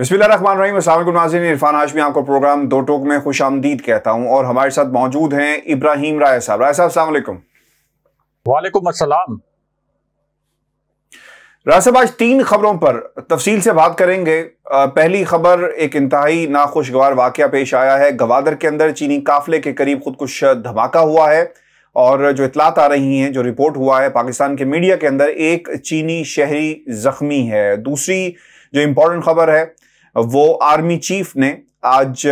बिस्मिल्लाम नाजिन इरफान हाशमी आपको प्रोग्राम दो टोक में खुश आमदीद कहता हूँ और हमारे साथ मौजूद हैं इब्राहिम राय साहब राय साहब सलामकुम वालेकुम असलम राय साहब आज तीन खबरों पर तफसील से बात करेंगे पहली खबर एक इंतहाई नाखुशगवार वाक्य पेश आया है गवादर के अंदर चीनी काफले के करीब खुदकुश धमाका हुआ है और जो इतलात आ रही हैं जो रिपोर्ट हुआ है पाकिस्तान के मीडिया के अंदर एक चीनी शहरी जख्मी है दूसरी जो इम्पोर्टेंट खबर है वो आर्मी चीफ ने आज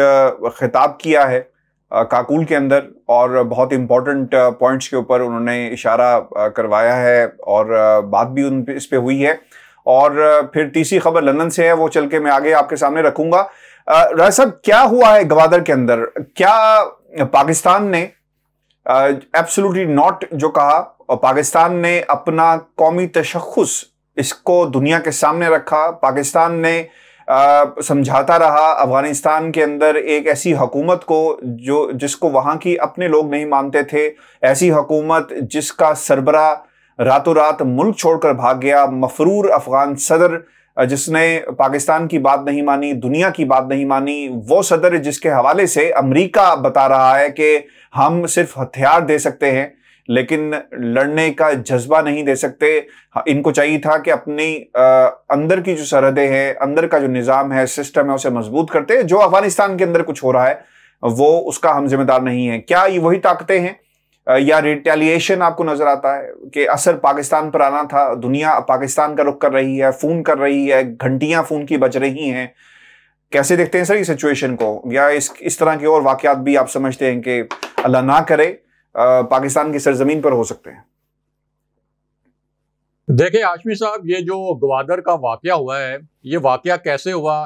खिताब किया है काकुल के अंदर और बहुत इम्पॉर्टेंट पॉइंट्स के ऊपर उन्होंने इशारा करवाया है और बात भी उन इस पर हुई है और फिर तीसरी खबर लंदन से है वो चल के मैं आगे आपके सामने रखूंगा राय साहब क्या हुआ है गवादर के अंदर क्या पाकिस्तान ने एब्सोल्युटली नॉट जो कहा और पाकिस्तान ने अपना कौमी तशखस इसको दुनिया के सामने रखा पाकिस्तान ने समझाता रहा अफ़गानिस्तान के अंदर एक ऐसी हकूमत को जो जिसको वहाँ की अपने लोग नहीं मानते थे ऐसी हकूमत जिसका सरबरा रातों रात मुल्क छोड़कर भाग गया मफरूर अफ़गान सदर जिसने पाकिस्तान की बात नहीं मानी दुनिया की बात नहीं मानी वो सदर जिसके हवाले से अमेरिका बता रहा है कि हम सिर्फ हथियार दे सकते हैं लेकिन लड़ने का जज्बा नहीं दे सकते हाँ, इनको चाहिए था कि अपनी अंदर की जो सरहदें हैं अंदर का जो निज़ाम है सिस्टम है उसे मजबूत करते जो अफगानिस्तान के अंदर कुछ हो रहा है वो उसका हम जिम्मेदार नहीं है क्या ये वही ताकतें हैं या रिटेलिएशन आपको नजर आता है कि असर पाकिस्तान पर आना था दुनिया पाकिस्तान का रुख कर रही है फोन कर रही है घंटियां फोन की बज रही हैं कैसे देखते हैं सर ये सिचुएशन को या इस इस तरह के और वाकयात भी आप समझते हैं कि अल्लाह ना करे पाकिस्तान की सरजमीन पर हो सकते हैं देखिए आशमी साहब ये जो गवादर का वाक्य हुआ है ये वाक्य कैसे हुआ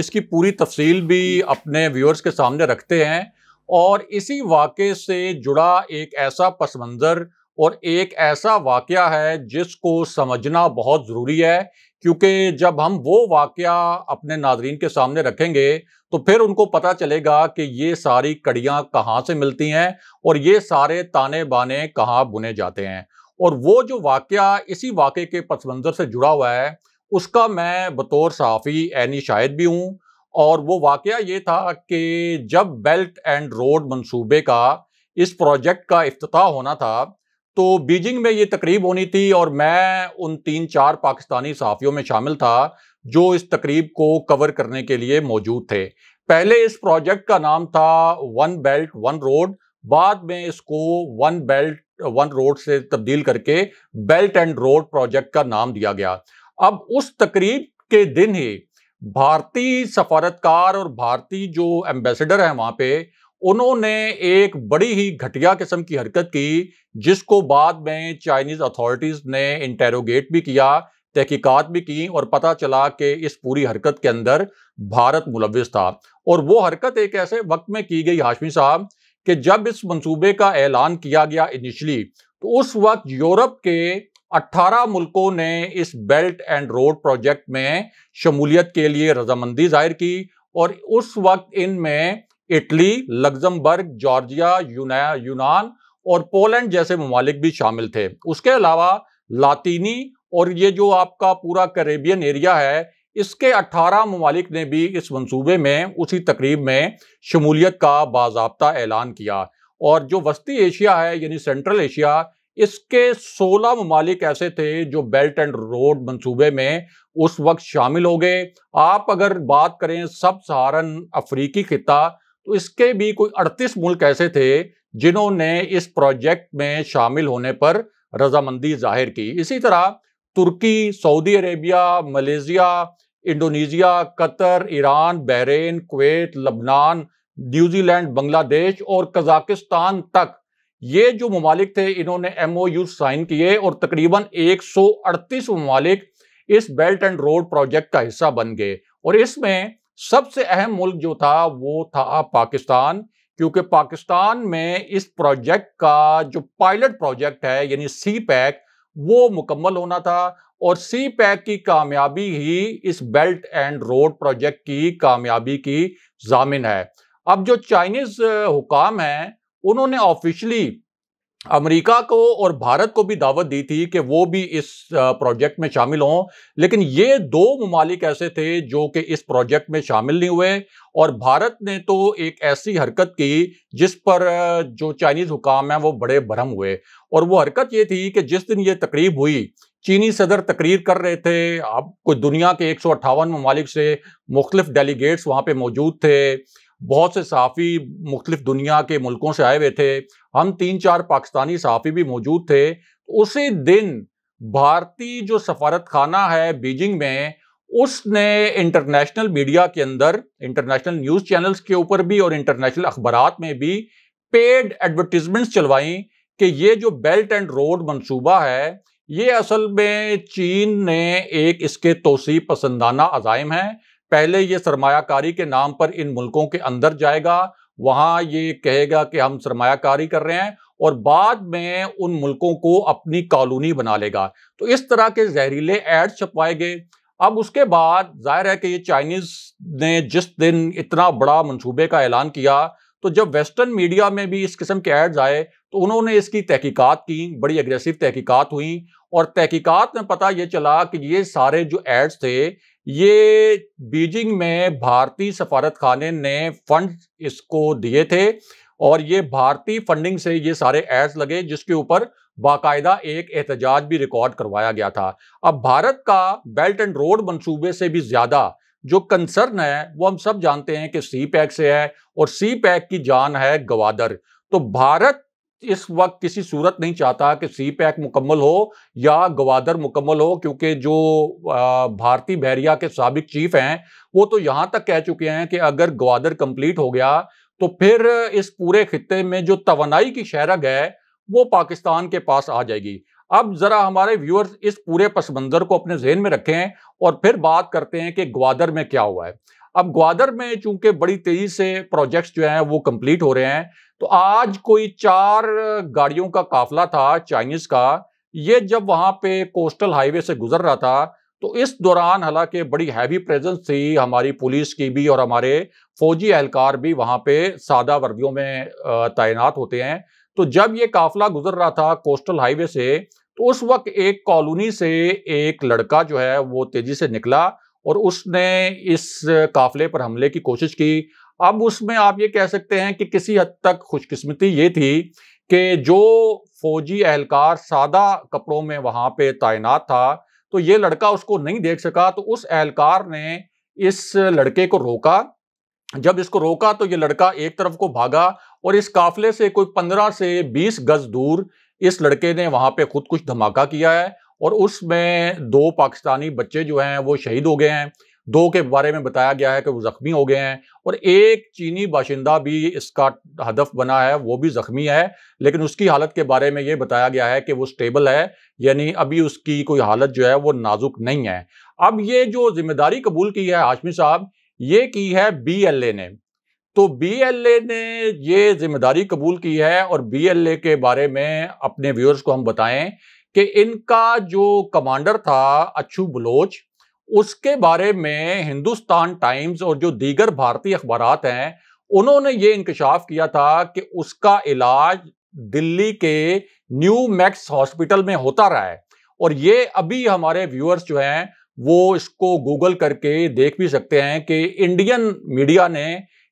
इसकी पूरी तफसील भी अपने व्यूअर्स के सामने रखते हैं और इसी वाक्य से जुड़ा एक ऐसा पस मंज़र और एक ऐसा वाक्य है जिसको समझना बहुत ज़रूरी है क्योंकि जब हम वो वाक़ अपने नाजरीन के सामने रखेंगे तो फिर उनको पता चलेगा कि ये सारी कड़ियाँ कहाँ से मिलती हैं और ये सारे ताने बाने कहाँ बुने जाते हैं और वो जो वाक़ इसी वाक़े के पस मंज़र से जुड़ा हुआ है उसका मैं बतौर सहाफ़ी एनी शाहिद भी हूँ और वो वाक़ ये था कि जब बेल्ट एंड रोड मनसूबे का इस प्रोजेक्ट का अफ्ताह होना था तो बीजिंग में ये तकरीब होनी थी और मैं उन तीन चार पाकिस्तानी सहाफ़ियों में शामिल था जो इस तकरीब को कवर करने के लिए मौजूद थे पहले इस प्रोजेक्ट का नाम था वन बेल्ट वन रोड बाद में इसको वन बेल्ट वन रोड से तब्दील करके बेल्ट एंड रोड प्रोजेक्ट का नाम दिया गया अब उस तकरीब के दिन ही भारतीय सफारतकार और भारतीय जो एम्बेसडर हैं वहाँ पे उन्होंने एक बड़ी ही घटिया किस्म की हरकत की जिसको बाद में चाइनीज अथॉरिटीज ने इंटेरोगेट भी किया तहकीकात भी की और पता चला कि इस पूरी हरकत के अंदर भारत मुलविस था और वो हरकत एक ऐसे वक्त में की गई हाशमी साहब कि जब इस मंसूबे का ऐलान किया गया इनिशली तो उस वक्त यूरोप के 18 मुल्कों ने इस बेल्ट एंड रोड प्रोजेक्ट में शमूलियत के लिए रजामंदी जाहिर की और उस वक्त इनमें इटली लग्जमबर्ग जॉर्जिया यूनान और पोलैंड जैसे ममालिक भी शामिल थे उसके अलावा लातीनी और ये जो आपका पूरा करेबियन एरिया है इसके 18 ममालिक ने भी इस मंसूबे में उसी तकरीब में शमूलियत का बाबा ऐलान किया और जो वस्ती एशिया है यानी सेंट्रल एशिया इसके 16 ममालिक ऐसे थे जो बेल्ट एंड रोड मंसूबे में उस वक्त शामिल हो गए आप अगर बात करें सब सहारन अफ्रीकी खिता तो इसके भी कोई 38 मुल्क ऐसे थे जिन्होंने इस प्रोजेक्ट में शामिल होने पर रजामंदी जाहिर की इसी तरह Turkey Saudi Arabia Malaysia Indonesia Qatar Iran Bahrain Kuwait लबनान न्यूजीलैंड बांग्लादेश और कजाकिस्तान तक ये जो ममालिक थे इन्होंने एम ओ यू साइन किए और तकरीबन 138 सौ ममालिक इस बेल्ट एंड रोड प्रोजेक्ट का हिस्सा बन गए और इसमें सबसे अहम मुल्क जो था वो था पाकिस्तान क्योंकि पाकिस्तान में इस प्रोजेक्ट का जो पायलट प्रोजेक्ट है यानी सी पैक वो मुकम्मल होना था और सी पैक की कामयाबी ही इस बेल्ट एंड रोड प्रोजेक्ट की कामयाबी की जामिन है अब जो चाइनीज हुकाम हैं उन्होंने ऑफिशली अमेरिका को और भारत को भी दावत दी थी कि वो भी इस प्रोजेक्ट में शामिल हों लेकिन ये दो ममालिक ऐसे थे जो कि इस प्रोजेक्ट में शामिल नहीं हुए और भारत ने तो एक ऐसी हरकत की जिस पर जो चाइनीज़ हुकाम है वो बड़े भरम हुए और वो हरकत ये थी कि जिस दिन ये तकरीब हुई चीनी सदर तकरीर कर रहे थे अब कुछ दुनिया के एक सौ अट्ठावन ममालिक से मुख्तलिफ डेलीगेट्स वहाँ पर मौजूद थे बहुत से सहाफ़ी मुख्तफ दुनिया के मुल्कों से आए हुए थे हम तीन चार पाकिस्तानी सहाफ़ी भी मौजूद थे उसी दिन भारतीय जो सफारत खाना है बीजिंग में उसने इंटरनेशनल मीडिया के अंदर इंटरनेशनल न्यूज़ चैनल्स के ऊपर भी और इंटरनेशनल अखबार में भी पेड एडवर्टीजमेंट्स चलवाई कि ये जो बेल्ट एंड रोड मनसूबा है ये असल में चीन ने एक इसके तोसी पसंदाना अजायम हैं पहले ये सरमायाकारी के नाम पर इन मुल्कों के अंदर जाएगा वहां ये कहेगा कि हम सरमाकारी कर रहे हैं और बाद में उन मुल्कों को अपनी कॉलोनी बना लेगा तो इस तरह के जहरीले एड्स छपवाए गए अब उसके बाद जाहिर है कि ये चाइनीज ने जिस दिन इतना बड़ा मंसूबे का ऐलान किया तो जब वेस्टर्न मीडिया में भी इस किस्म के एड्स आए तो उन्होंने इसकी तहकीकात की बड़ी अग्रेसिव तहकीकात हुई और तहकीकात में पता ये चला कि ये सारे जो एड्स थे ये बीजिंग में भारतीय सफारत खाने ने फंड इसको दिए थे और ये भारतीय फंडिंग से ये सारे एड्स लगे जिसके ऊपर बाकायदा एक एहतजाज भी रिकॉर्ड करवाया गया था अब भारत का बेल्ट एंड रोड मंसूबे से भी ज़्यादा जो कंसर्न है वो हम सब जानते हैं कि सी पैक से है और सी पैक की जान है गवादर तो भारत इस वक्त किसी सूरत नहीं चाहता कि सी पैक मुकम्मल हो या गवादर मुकम्मल हो क्योंकि जो भारतीय बहरिया के सबक चीफ हैं वो तो यहाँ तक कह चुके हैं कि अगर गवादर कंप्लीट हो गया तो फिर इस पूरे खत्े में जो तोनाई की शहरग है वो पाकिस्तान के पास आ जाएगी अब ज़रा हमारे व्यूअर्स इस पूरे पस मंज़र को अपने जहन में रखें और फिर बात करते हैं कि ग्वादर में क्या हुआ है अब ग्वादर में चूंकि बड़ी तेजी से प्रोजेक्ट्स जो हैं वो कंप्लीट हो रहे हैं तो आज कोई चार गाड़ियों का काफिला था चाइनीज का ये जब वहां पे कोस्टल हाईवे से गुजर रहा था तो इस दौरान हालांकि बड़ी हैवी प्रेजेंस थी हमारी पुलिस की भी और हमारे फौजी एहलकार भी वहां पे सादा वर्दियों में तैनात होते हैं तो जब ये काफिला गुजर रहा था कोस्टल हाईवे से तो उस वक्त एक कॉलोनी से एक लड़का जो है वो तेजी से निकला और उसने इस काफिले पर हमले की कोशिश की अब उसमें आप ये कह सकते हैं कि किसी हद तक खुशकिस्मती ये थी कि जो फौजी एहलकार सादा कपड़ों में वहाँ पे तैनात था तो ये लड़का उसको नहीं देख सका तो उस एहलकार ने इस लड़के को रोका जब इसको रोका तो ये लड़का एक तरफ को भागा और इस काफिले से कोई पंद्रह से बीस गज दूर इस लड़के ने वहाँ पे खुद कुछ धमाका किया है और उसमें दो पाकिस्तानी बच्चे जो हैं वो शहीद हो गए हैं दो के बारे में बताया गया है कि वो ज़ख्मी हो गए हैं और एक चीनी बाशिंदा भी इसका हदफ बना है वो भी ज़ख्मी है लेकिन उसकी हालत के बारे में ये बताया गया है कि वो स्टेबल है यानी अभी उसकी कोई हालत जो है वो नाजुक नहीं है अब ये जो जिम्मेदारी कबूल की है हाशमी साहब ये की है बी एल ए ने तो बी एल ए ने ये जिम्मेदारी कबूल की है और बी एल ए के बारे में अपने व्यूअर्स को हम बताएं कि इनका जो कमांडर था अच्छू बलोच उसके बारे में हिंदुस्तान टाइम्स और जो दीगर भारतीय अखबार हैं उन्होंने ये इंकशाफ किया था कि उसका इलाज दिल्ली के न्यू मैक्स हॉस्पिटल में होता रहा है और ये अभी हमारे व्यूअर्स जो हैं वो इसको गूगल करके देख भी सकते हैं कि इंडियन मीडिया ने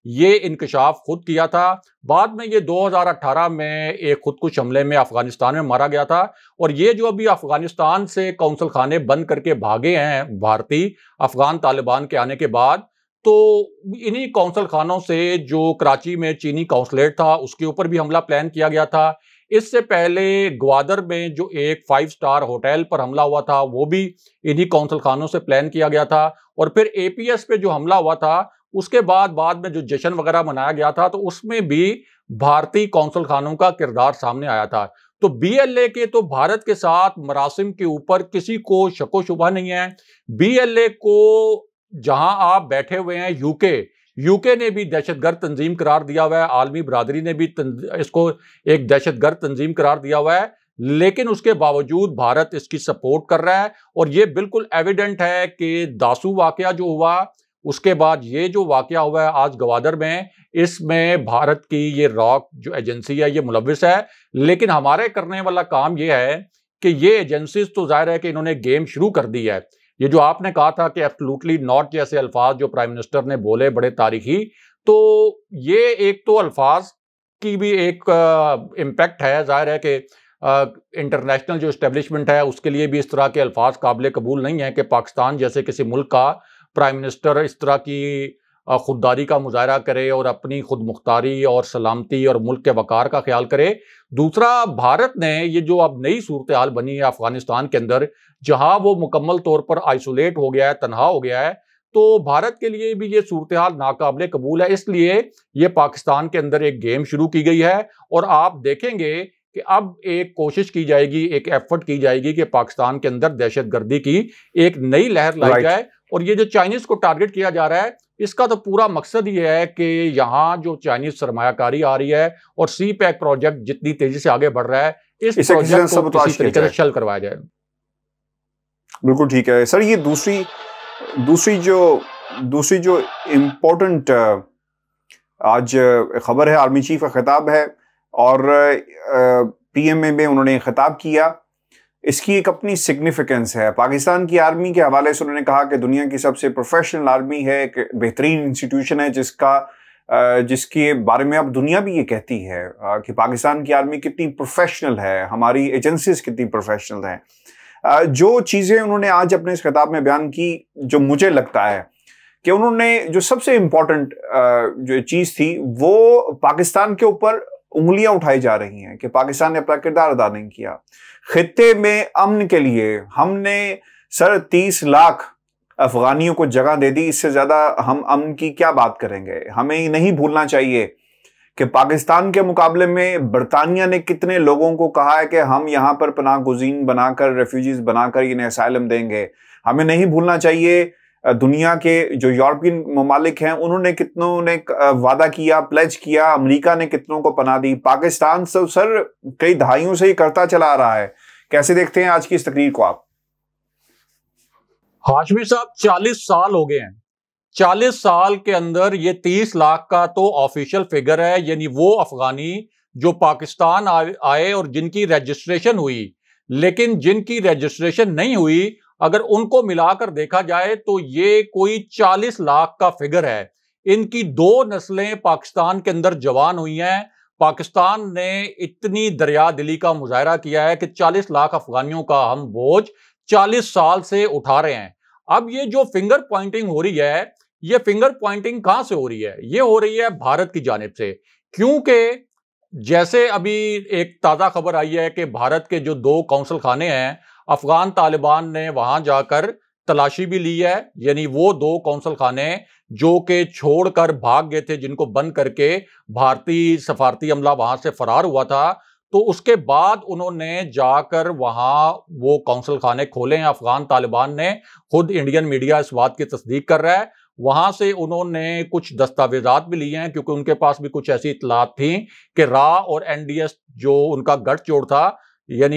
ये इंकशाफ खुद किया था बाद में ये 2018 में एक खुदकुश हमले में अफगानिस्तान में मारा गया था और ये जो अभी अफगानिस्तान से कौंसल खाने बंद करके भागे हैं भारतीय अफगान तालिबान के आने के बाद तो इन्हीं कौंसल खानों से जो कराची में चीनी काउंसलेट था उसके ऊपर भी हमला प्लान किया गया था इससे पहले ग्वादर में जो एक फाइव स्टार होटल पर हमला हुआ था वो भी इन्हीं कौंसल खानों से प्लान किया गया था और फिर एपीएस पे जो हमला हुआ था उसके बाद बाद में जो जश्न वगैरह मनाया गया था तो उसमें भी भारतीय कौंसल खानों का किरदार सामने आया था तो बीएलए के तो भारत के साथ मरासिम के ऊपर किसी को शको शुभा नहीं है बीएलए को जहां आप बैठे हुए हैं यूके यूके ने भी दहशतगर्द तंजीम करार दिया हुआ है आलमी बरदरी ने भी इसको एक दहशतगर्द तंजीम करार दिया हुआ है लेकिन उसके बावजूद भारत इसकी सपोर्ट कर रहा है और ये बिल्कुल एविडेंट है कि दासू वाकया जो हुआ उसके बाद ये जो वाक़ हुआ है आज गवादर में इसमें भारत की ये रॉक जो एजेंसी है ये मुलविस है लेकिन हमारे करने वाला काम ये है कि ये एजेंसीज तो जाहिर है कि इन्होंने गेम शुरू कर दी है ये जो आपने कहा था कि एफलूटली नॉट जैसे अल्फाज जो प्राइम मिनिस्टर ने बोले बड़े तारीखी तो ये एक तो अल्फाज की भी एक इम्पैक्ट है जाहिर है कि इंटरनेशनल जो इस्टेब्लिशमेंट है उसके लिए भी इस तरह के अल्फाज काबिल कबूल नहीं है कि पाकिस्तान जैसे किसी मुल्क का प्राइम मिनिस्टर इस तरह की खुददारी का मुजाहरा करे और अपनी खुद मुख्तारी और सलामती और मुल्क के वकार का ख्याल करे दूसरा भारत ने ये जो अब नई सूरत हाल बनी है अफगानिस्तान के अंदर जहां वो मुकम्मल तौर पर आइसोलेट हो गया है तनहा हो गया है तो भारत के लिए भी ये सूरत हाल नाकबले कबूल है इसलिए ये पाकिस्तान के अंदर एक गेम शुरू की गई है और आप देखेंगे कि अब एक कोशिश की जाएगी एक एफर्ट की जाएगी कि पाकिस्तान के अंदर दहशत गर्दी की एक नई लहर लाई right. जाए और ये जो चाइनीज को टारगेट किया जा रहा है इसका तो पूरा मकसद ये है कि यहाँ जो चाइनीज सरमाकारी आ रही है और सी पैक प्रोजेक्ट जितनी तेजी से आगे बढ़ रहा है इस, प्रोजेक्ट को किसी तरीके से करवाया जाए बिल्कुल ठीक है सर ये दूसरी दूसरी जो दूसरी जो इम्पोर्टेंट आज खबर है आर्मी चीफ का खिताब है और पीएमए में उन्होंने खिताब किया इसकी एक अपनी सिग्निफिकेंस है पाकिस्तान की आर्मी के हवाले से उन्होंने कहा कि दुनिया की सबसे प्रोफेशनल आर्मी है एक बेहतरीन इंस्टीट्यूशन है जिसका जिसके बारे में अब दुनिया भी ये कहती है कि पाकिस्तान की आर्मी कितनी प्रोफेशनल है हमारी एजेंसीज कितनी प्रोफेशनल हैं जो चीज़ें उन्होंने आज अपने इस खिताब में बयान की जो मुझे लगता है कि उन्होंने जो सबसे इम्पॉर्टेंट जो चीज़ थी वो पाकिस्तान के ऊपर उंगलियां उठाई जा रही हैं कि पाकिस्तान ने अपना किरदार अदा नहीं किया खत्े में अमन के लिए हमने सर तीस लाख अफगानियों को जगह दे दी इससे ज़्यादा हम अमन की क्या बात करेंगे हमें नहीं भूलना चाहिए कि पाकिस्तान के मुकाबले में बरतानिया ने कितने लोगों को कहा है कि हम यहां पर पनाह गुजीन बनाकर रेफ्यूजीज बनाकर इन्हें असाइलम देंगे हमें नहीं भूलना चाहिए दुनिया के जो यूरोपियन ममालिक हैं उन्होंने कितनों ने वादा किया प्लेज किया अमेरिका ने कितनों को पना दी पाकिस्तान सब सर कई दहाइयों से ही करता चला आ रहा है कैसे देखते हैं आज की इस तकरीर को आप हाशमी साहब चालीस साल हो गए हैं चालीस साल के अंदर ये तीस लाख का तो ऑफिशियल फिगर है यानी वो अफगानी जो पाकिस्तान आए और जिनकी रजिस्ट्रेशन हुई लेकिन जिनकी रजिस्ट्रेशन नहीं हुई अगर उनको मिलाकर देखा जाए तो ये कोई 40 लाख का फिगर है इनकी दो नस्लें पाकिस्तान के अंदर जवान हुई हैं पाकिस्तान ने इतनी दरिया दिली का मुजाहरा किया है कि 40 लाख अफगानियों का हम बोझ 40 साल से उठा रहे हैं अब ये जो फिंगर पॉइंटिंग हो रही है ये फिंगर पॉइंटिंग कहां से हो रही है ये हो रही है भारत की जानब से क्योंकि जैसे अभी एक ताज़ा खबर आई है कि भारत के जो दो कौंसल खाने हैं अफगान तालिबान ने वहां जाकर तलाशी भी ली है यानी वो दो कौंसल खाने जो के छोड़कर भाग गए थे जिनको बंद करके भारतीय सफारती अमला वहां से फरार हुआ था तो उसके बाद उन्होंने जाकर वहां वो कौंसल खाने खोले हैं अफगान तालिबान ने खुद इंडियन मीडिया इस बात की तस्दीक कर रहा है वहां से उन्होंने कुछ दस्तावेजात भी लिए हैं क्योंकि उनके पास भी कुछ ऐसी इतलात थी कि रा और एनडीएस जो उनका गठजोड़ था यानी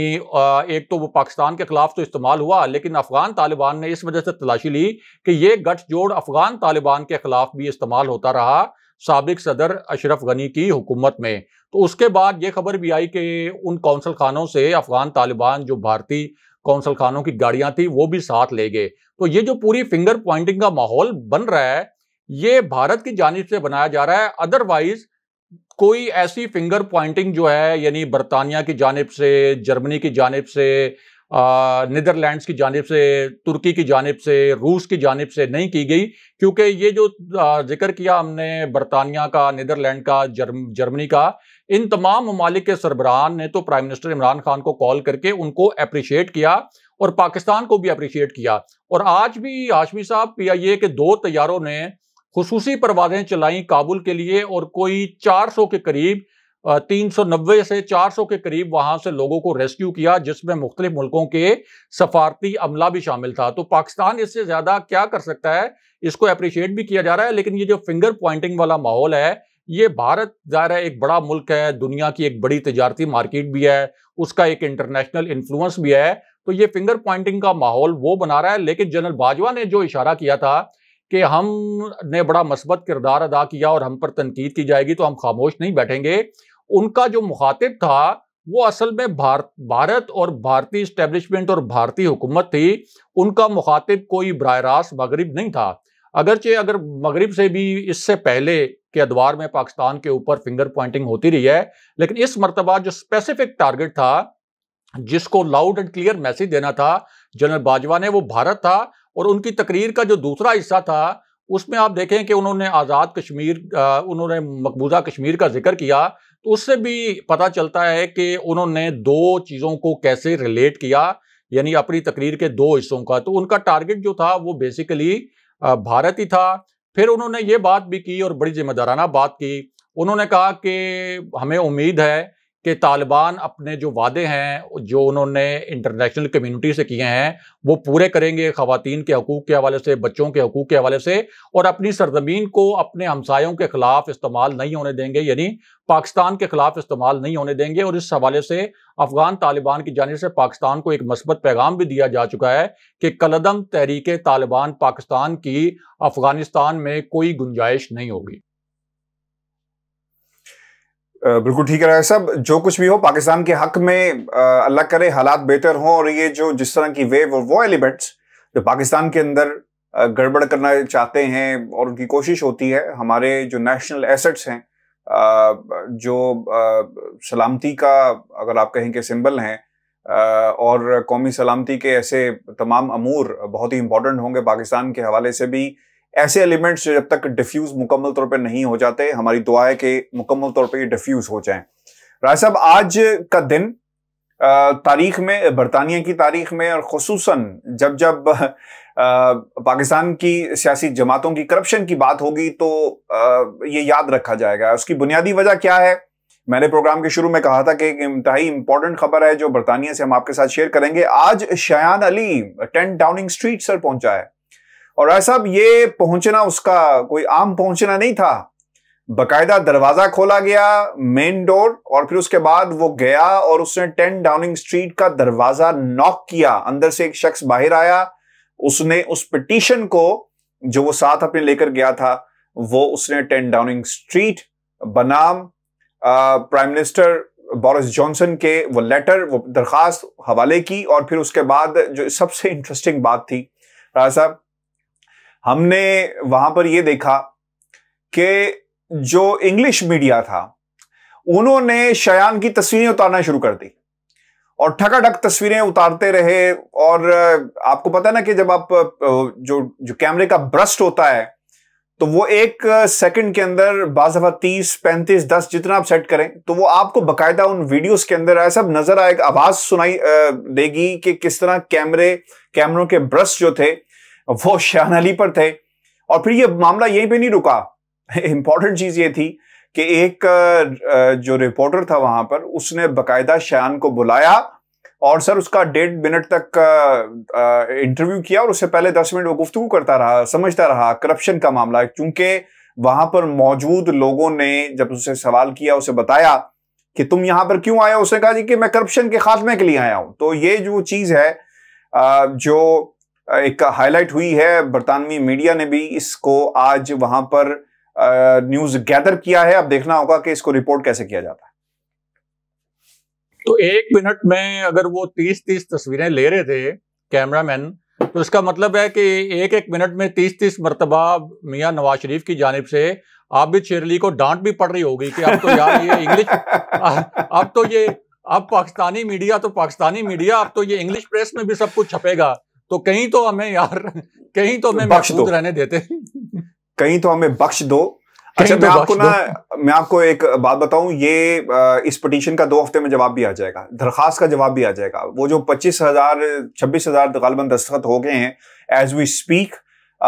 एक तो वो पाकिस्तान के खिलाफ तो इस्तेमाल हुआ लेकिन अफगान तालिबान ने इस वजह से तलाशी ली कि ये गठजोड़ अफगान तालिबान के खिलाफ भी इस्तेमाल होता रहा सबक सदर अशरफ गनी की हुकूमत में तो उसके बाद ये खबर भी आई कि उन कौंसल खानों से अफगान तालिबान जो भारतीय कौंसल खानों की गाड़ियां थी वो भी साथ ले गए तो ये जो पूरी फिंगर पॉइंटिंग का माहौल बन रहा है ये भारत की जानब से बनाया जा रहा है अदरवाइज कोई ऐसी फिंगर पॉइंटिंग जो है यानी बरतानिया की जानब से जर्मनी की जानब से नीदरलैंड्स की जानब से तुर्की की जानब से रूस की जानब से नहीं की गई क्योंकि ये जो जिक्र किया हमने बरतानिया का नीदरलैंड का जर्म जर्मनी का इन तमाम ममालिक के सरबराहान ने तो प्राइम मिनिस्टर इमरान खान को कॉल करके उनको अप्रिशिएट किया और पाकिस्तान को भी अप्रिशिएट किया और आज भी हाशमी साहब आई ए के दो तैयारों ने खसूसी परवाजें चलाई काबुल के लिए और कोई 400 के करीब 390 से 400 के करीब वहां से लोगों को रेस्क्यू किया जिसमें मुख्तलिफ मुल्कों के सफारती अमला भी शामिल था तो पाकिस्तान इससे ज़्यादा क्या कर सकता है इसको अप्रिशिएट भी किया जा रहा है लेकिन ये जो फिंगर पॉइंटिंग वाला माहौल है ये भारत ज़ाहिर है एक बड़ा मुल्क है दुनिया की एक बड़ी तजारती मार्केट भी है उसका एक इंटरनेशनल इन्फ्लुएंस भी है तो ये फिंगर पॉइंटिंग का माहौल वो बना रहा है लेकिन जनरल बाजवा ने जो इशारा किया था कि हम ने बड़ा मस्बत किरदार अदा किया और हम पर तनकीद की जाएगी तो हम खामोश नहीं बैठेंगे उनका जो मुखातिब था वो असल में भारत भारत और भारतीय इस्टेब्लिशमेंट और भारतीय हुकूमत थी उनका मुखातिब कोई बर रास्त मगरब नहीं था अगरचे अगर मगरब से भी इससे पहले के अदवार में पाकिस्तान के ऊपर फिंगर पॉइंटिंग होती रही है लेकिन इस मरतबा जो स्पेसिफिक टारगेट था जिसको लाउड एंड क्लियर मैसेज देना था जनरल बाजवा ने वो भारत था और उनकी तकरीर का जो दूसरा हिस्सा था उसमें आप देखें कि उन्होंने आज़ाद कश्मीर उन्होंने मकबूजा कश्मीर का जिक्र किया तो उससे भी पता चलता है कि उन्होंने दो चीज़ों को कैसे रिलेट किया यानी अपनी तकरीर के दो हिस्सों का तो उनका टारगेट जो था वो बेसिकली भारत ही था फिर उन्होंने ये बात भी की और बड़ी जिम्मेदाराना बात की उन्होंने कहा कि हमें उम्मीद है कि तालिबान अपने जो वादे हैं जो उन्होंने इंटरनेशनल कम्युनिटी से किए हैं वो पूरे करेंगे खातन के हकूक़ के हवाले से बच्चों के हकूक़ के हवाले से और अपनी सरजमीन को अपने हमसायों के ख़िलाफ़ इस्तेमाल नहीं होने देंगे यानी पाकिस्तान के ख़िलाफ़ इस्तेमाल नहीं होने देंगे और इस हवाले से अफ़गान तालिबान की जानब से पाकिस्तान को एक मस्बत पैगाम भी दिया जा चुका है कि कलदम तहरीक तालिबान पाकिस्तान की अफ़गानिस्तान में कोई गुंजाइश नहीं होगी बिल्कुल ठीक है साहब जो कुछ भी हो पाकिस्तान के हक में अल्लाह करे हालात बेहतर हों और ये जो जिस तरह की वेव और वो एलिमेंट्स जो पाकिस्तान के अंदर गड़बड़ करना चाहते हैं और उनकी कोशिश होती है हमारे जो नेशनल एसेट्स हैं जो सलामती का अगर आप कहें कि सिंबल हैं और कौमी सलामती के ऐसे तमाम अमूर बहुत ही इंपॉर्टेंट होंगे पाकिस्तान के हवाले से भी ऐसे एलिमेंट्स जब तक डिफ्यूज मुकम्मल तौर पर नहीं हो जाते हमारी दुआ है कि मुकम्मल तौर पर ये डिफ्यूज हो जाए राय साहब आज का दिन तारीख में बरतानिया की तारीख में और खसूस जब जब पाकिस्तान की सियासी जमातों की करप्शन की बात होगी तो ये याद रखा जाएगा उसकी बुनियादी वजह क्या है मैंने प्रोग्राम के शुरू में कहा था कि एक इंतहाई इंपॉर्टेंट खबर है जो बरतानिया से हम आपके साथ शेयर करेंगे आज Shayan Ali ten Downing Street सर पहुंचा है और राय साहब ये पहुंचना उसका कोई आम पहुंचना नहीं था बकायदा दरवाजा खोला गया मेन डोर और फिर उसके बाद वो गया और उसने टेन डाउनिंग स्ट्रीट का दरवाजा नॉक किया अंदर से एक शख्स बाहर आया उसने उस पिटीशन को जो वो साथ अपने लेकर गया था वो उसने टेन डाउनिंग स्ट्रीट बनाम प्राइम मिनिस्टर बोरिस जॉनसन के वो लेटर वो दरखास्त हवाले की और फिर उसके बाद जो सबसे इंटरेस्टिंग बात थी राजा साहब हमने वहां पर यह देखा कि जो इंग्लिश मीडिया था उन्होंने शयान की तस्वीरें उतारना शुरू कर दी और ठकाठक तस्वीरें उतारते रहे और आपको पता है ना कि जब आप जो जो कैमरे का ब्रस्ट होता है तो वो एक सेकंड के अंदर बाज दफा तीस पैंतीस दस जितना आप सेट करें तो वो आपको बकायदा उन वीडियोस के अंदर सब नजर आएगा आवाज सुनाई देगी कि किस तरह कैमरे कैमरों के ब्रश जो थे वो शाहन अली पर थे और फिर ये मामला यहीं पे नहीं रुका इंपॉर्टेंट चीज ये थी कि एक जो रिपोर्टर था वहां पर उसने बकायदा शयान को बुलाया और सर उसका डेढ़ मिनट तक इंटरव्यू किया और उससे पहले दस मिनट वो गुफ्तु करता रहा समझता रहा करप्शन का मामला क्योंकि वहां पर मौजूद लोगों ने जब उसे सवाल किया उसे बताया कि तुम यहां पर क्यों आया हो उसने कहा जी कि मैं करप्शन के खात्मे के लिए आया हूं तो ये जो चीज है जो एक हाईलाइट हुई है बरतानवी मीडिया ने भी इसको आज वहां पर न्यूज गैदर किया है अब देखना होगा कि इसको रिपोर्ट कैसे किया जाता है तो एक मिनट में अगर वो तीस तीस तस्वीरें ले रहे थे कैमरामैन तो इसका मतलब है कि एक एक मिनट में तीस तीस मरतबा मियाँ नवाज शरीफ की जानब से आप भी शेरली को डांट भी पड़ रही होगी कि अब तो यार ये इंग्लिश अब तो ये अब पाकिस्तानी मीडिया तो पाकिस्तानी मीडिया अब तो ये इंग्लिश प्रेस में भी सब कुछ छपेगा तो कहीं तो हमें यार कहीं तो हमें बख्श दो रहने देते कहीं तो हमें बख्श दो अच्छा तो मैं आपको ना मैं आपको एक बात बताऊं ये इस पटिशन का दो हफ्ते में जवाब भी आ जाएगा दरखास्त का जवाब भी आ जाएगा वो जो पच्चीस हजार छब्बीस हजार गालबन दस्तखत हो गए हैं एज वी स्पीक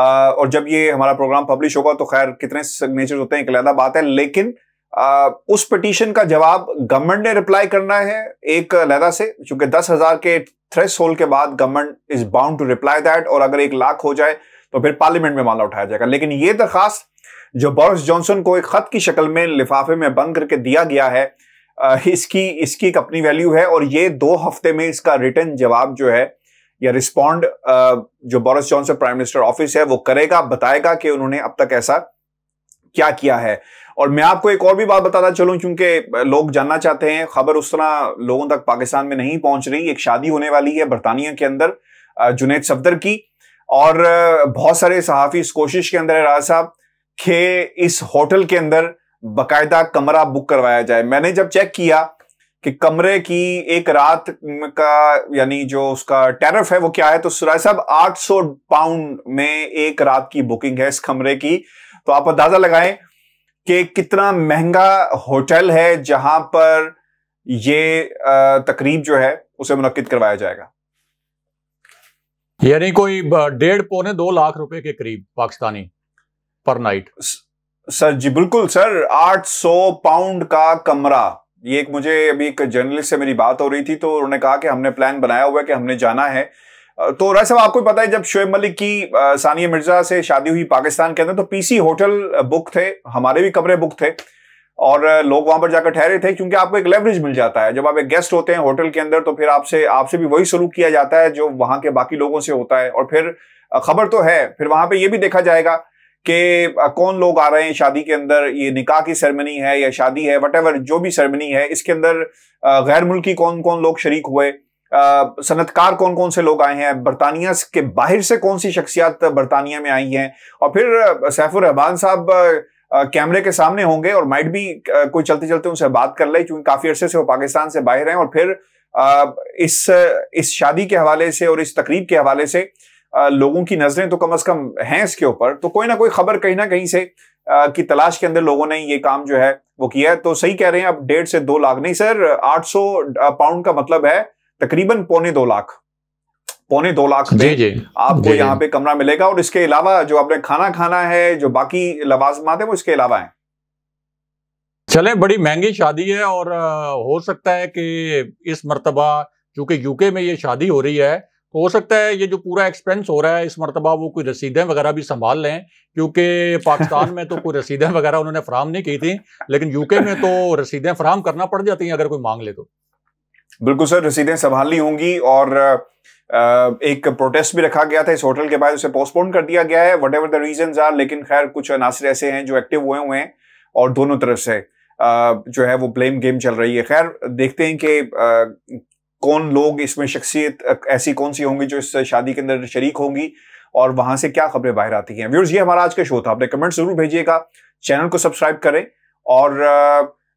और जब ये हमारा प्रोग्राम पब्लिश होगा तो खैर कितने सिग्नेचर होते हैं एक अलहदा बात है लेकिन उस पटिशन का जवाब गवर्नमेंट ने रिप्लाई करना है एक लहदा से चूंकि दस हजार के थ्रेस होल के बाद government is bound to reply that और अगर एक लाख हो जाए तो फिर पार्लियामेंट में मामला उठाया जाएगा लेकिन ये दरखास्त जो बोरिस जॉनसन को एक खत की शक्ल में लिफाफे में बंद करके दिया गया है इसकी इसकी एक अपनी वैल्यू है और ये दो हफ्ते में इसका रिटर्न जवाब जो है या रिस्पॉन्ड जो Boris Johnson prime minister office है वो करेगा बताएगा कि उन्होंने अब तक ऐसा क्या किया है और मैं आपको एक और भी बात बताता चलूं क्योंकि लोग जानना चाहते हैं खबर उस तरह लोगों तक पाकिस्तान में नहीं पहुंच रही एक शादी होने वाली है बरतानिया के अंदर जुनेद सफदर की और बहुत सारे सहाफ़ी इस कोशिश के अंदर है राज साहब के इस होटल के अंदर बाकायदा कमरा बुक करवाया जाए मैंने जब चेक किया कि कमरे की एक रात का यानी जो उसका टैरफ है वो क्या है तो सुराय साहब 800 पाउंड में एक रात की बुकिंग है इस कमरे की तो आप अंदाजा लगाएं कि कितना महंगा होटल है जहां पर ये तकरीब जो है उसे मुनद करवाया जाएगा यानी कोई डेढ़ पौने दो लाख रुपए के करीब पाकिस्तानी पर नाइट सर जी बिल्कुल सर 800 पाउंड का कमरा ये एक मुझे अभी एक जर्नलिस्ट से मेरी बात हो रही थी तो उन्होंने कहा कि हमने प्लान बनाया हुआ है कि हमने जाना है तो राय साहब आपको पता है जब शोएब मलिक की सानिया मिर्जा से शादी हुई पाकिस्तान के अंदर तो पीसी होटल बुक थे हमारे भी कमरे बुक थे और लोग वहां पर जाकर ठहरे थे क्योंकि आपको एक लेवरेज मिल जाता है जब आप एक गेस्ट होते हैं होटल के अंदर तो फिर आपसे आपसे भी वही सलूक किया जाता है जो वहां के बाकी लोगों से होता है और फिर खबर तो है फिर वहां पर यह भी देखा जाएगा कि कौन लोग आ रहे हैं शादी के अंदर ये निकाह की सेरेमनी है या शादी है वट जो भी सेरेमनी है इसके अंदर गैर मुल्की कौन कौन लोग शरीक हुए सनतकार कौन कौन से लोग आए हैं बरतानिया के बाहर से कौन सी शख्सियात बरतानिया में आई हैं और फिर सैफुररहमान साहब कैमरे के सामने होंगे और माइट भी कोई चलते चलते उनसे बात कर ले क्योंकि काफ़ी अरसे से वो पाकिस्तान से बाहर हैं और फिर इस इस शादी के हवाले से और इस तकरीब के हवाले से लोगों की नज़रें तो कम अज़ कम हैं इसके ऊपर तो कोई ना कोई खबर कहीं ना कहीं से की तलाश के अंदर लोगों ने ये काम जो है वो किया है तो सही कह रहे हैं अब डेढ़ से दो लाख नहीं सर आठ सौ पाउंड का मतलब है तकरीबन पौने दो लाख पौने दो लाख में जी, आपको यहाँ पे कमरा मिलेगा और इसके अलावा जो आपने खाना खाना है जो बाकी लवाजमात है वो इसके अलावा है चले बड़ी महंगी शादी है और हो सकता है कि इस मरतबा चूंकि यूके में ये शादी हो रही है तो हो सकता है ये जो पूरा एक्सपेंस हो रहा है इस मरतबा वो कोई रसीदें वगैरह भी संभाल लें क्योंकि पाकिस्तान में तो कोई रसीदें वगैरह उन्होंने फ्राहम नहीं की थी लेकिन यूके में तो रसीदें फ्राहम करना पड़ जाती हैं अगर कोई मांग ले तो बिल्कुल सर रसीदें संभालनी होंगी और एक प्रोटेस्ट भी रखा गया था इस होटल के बाद उसे पोस्टपोन कर दिया गया है whatever the reason are लेकिन खैर कुछ अनासर ऐसे हैं जो एक्टिव हुए हुए हैं और दोनों तरफ से जो है वो ब्लेम गेम चल रही है खैर देखते हैं कि कौन लोग इसमें शख्सियत ऐसी कौन सी होंगी जो इस शादी के अंदर शरीक होंगी और वहां से क्या खबरें बाहर आती हैं व्यूर्स ये हमारा आज का शो था अपने कमेंट जरूर भेजिएगा चैनल को सब्सक्राइब करें और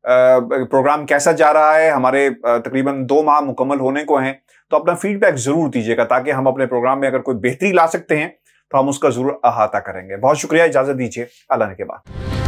प्रोग्राम कैसा जा रहा है हमारे तकरीबन दो माह मुकम्मल होने को हैं तो अपना फीडबैक ज़रूर दीजिएगा ताकि हम अपने प्रोग्राम में अगर कोई बेहतरी ला सकते हैं तो हम उसका ज़रूर अहाता करेंगे बहुत शुक्रिया इजाज़त दीजिए अल्लाह के बाद